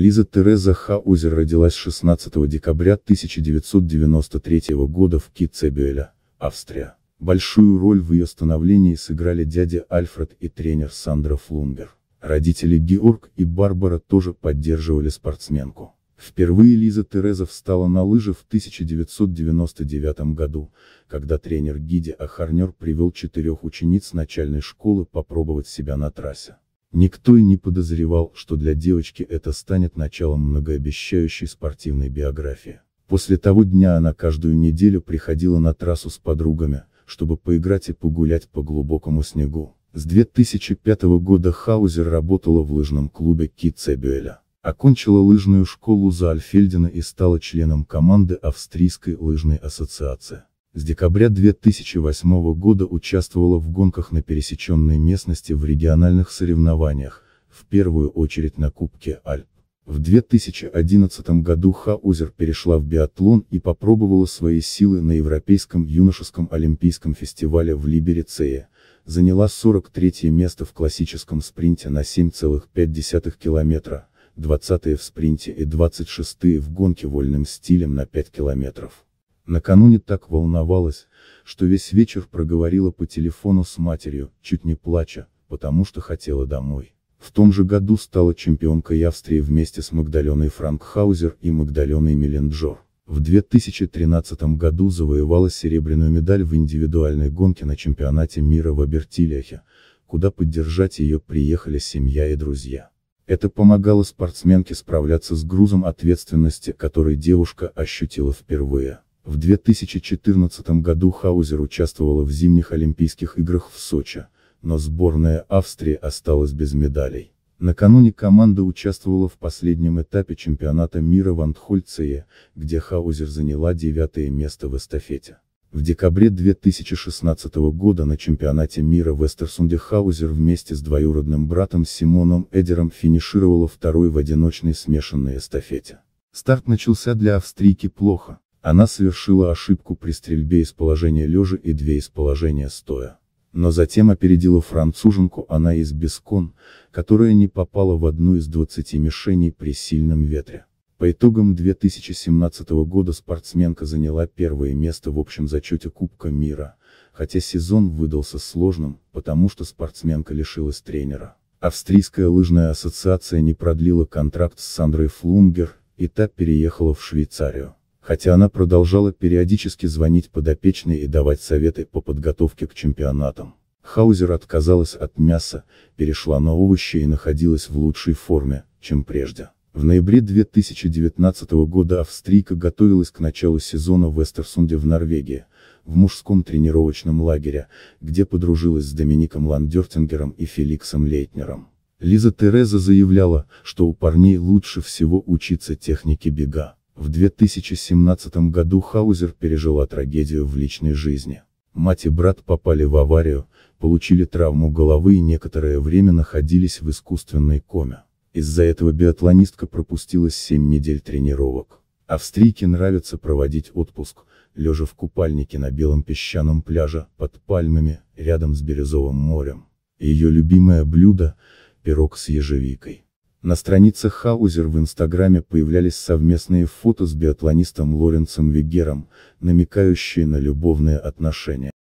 Лиза Тереза Хаузер родилась 16 декабря 1993 года в Китцебюэля, Австрия. Большую роль в ее становлении сыграли дядя Альфред и тренер Сандра Флунгер. Родители Георг и Барбара тоже поддерживали спортсменку. Впервые Лиза Тереза встала на лыжи в 1999 году, когда тренер Гиди Ахарнер привел четырех учениц начальной школы попробовать себя на трассе. Никто и не подозревал, что для девочки это станет началом многообещающей спортивной биографии. После того дня она каждую неделю приходила на трассу с подругами, чтобы поиграть и погулять по глубокому снегу. С 2005 года Хаузер работала в лыжном клубе Китцебюэля. Окончила лыжную школу Заальфельдена и стала членом команды Австрийской лыжной ассоциации. С декабря 2008 года участвовала в гонках на пересеченной местности в региональных соревнованиях, в первую очередь на Кубке Альп. В 2011 году Хаузер перешла в биатлон и попробовала свои силы на Европейском юношеском олимпийском фестивале в Либерицее, заняла 43 место в классическом спринте на 7,5 километра, 20 в спринте и 26 в гонке вольным стилем на 5 километров. Накануне так волновалась, что весь вечер проговорила по телефону с матерью, чуть не плача, потому что хотела домой. В том же году стала чемпионкой Австрии вместе с Магдаленой Франкхаузер и Магдаленой Меленджор. В 2013 году завоевала серебряную медаль в индивидуальной гонке на чемпионате мира в Абертилиахе, куда поддержать ее приехали семья и друзья. Это помогало спортсменке справляться с грузом ответственности, который девушка ощутила впервые. В 2014 году Хаузер участвовала в зимних Олимпийских играх в Сочи, но сборная Австрии осталась без медалей. Накануне команда участвовала в последнем этапе чемпионата мира в Антхольцее, где Хаузер заняла девятое место в эстафете. В декабре 2016 года на чемпионате мира в Эстерсунде Хаузер вместе с двоюродным братом Симоном Эдером финишировала второй в одиночной смешанной эстафете. Старт начался для австрийки плохо, она совершила ошибку при стрельбе из положения лежа и две из положения стоя. Но затем опередила француженку она из Бескон, которая не попала в одну из 20 мишеней при сильном ветре. По итогам 2017 года спортсменка заняла первое место в общем зачете Кубка мира, хотя сезон выдался сложным, потому что спортсменка лишилась тренера. Австрийская лыжная ассоциация не продлила контракт с Сандрой Флунгер, и та переехала в Швейцарию хотя она продолжала периодически звонить подопечной и давать советы по подготовке к чемпионатам. Хаузер отказалась от мяса, перешла на овощи и находилась в лучшей форме, чем прежде. В ноябре 2019 года австрийка готовилась к началу сезона в Эстерсунде в Норвегии, в мужском тренировочном лагере, где подружилась с Домиником Ландертингером и Феликсом Лейтнером. Лиза Тереза заявляла, что у парней лучше всего учиться технике бега. В 2017 году Хаузер пережила трагедию в личной жизни. Мать и брат попали в аварию, получили травму головы и некоторое время находились в искусственной коме. Из-за этого биатлонистка пропустила 7 недель тренировок. Австрийке нравится проводить отпуск, лежа в купальнике на белом песчаном пляже, под пальмами, рядом с Бирюзовым морем. Ее любимое блюдо – пирог с ежевикой. На страницах Хаузер в Инстаграме появлялись совместные фото с биатлонистом Лоренцем Вегером, намекающие на любовные отношения.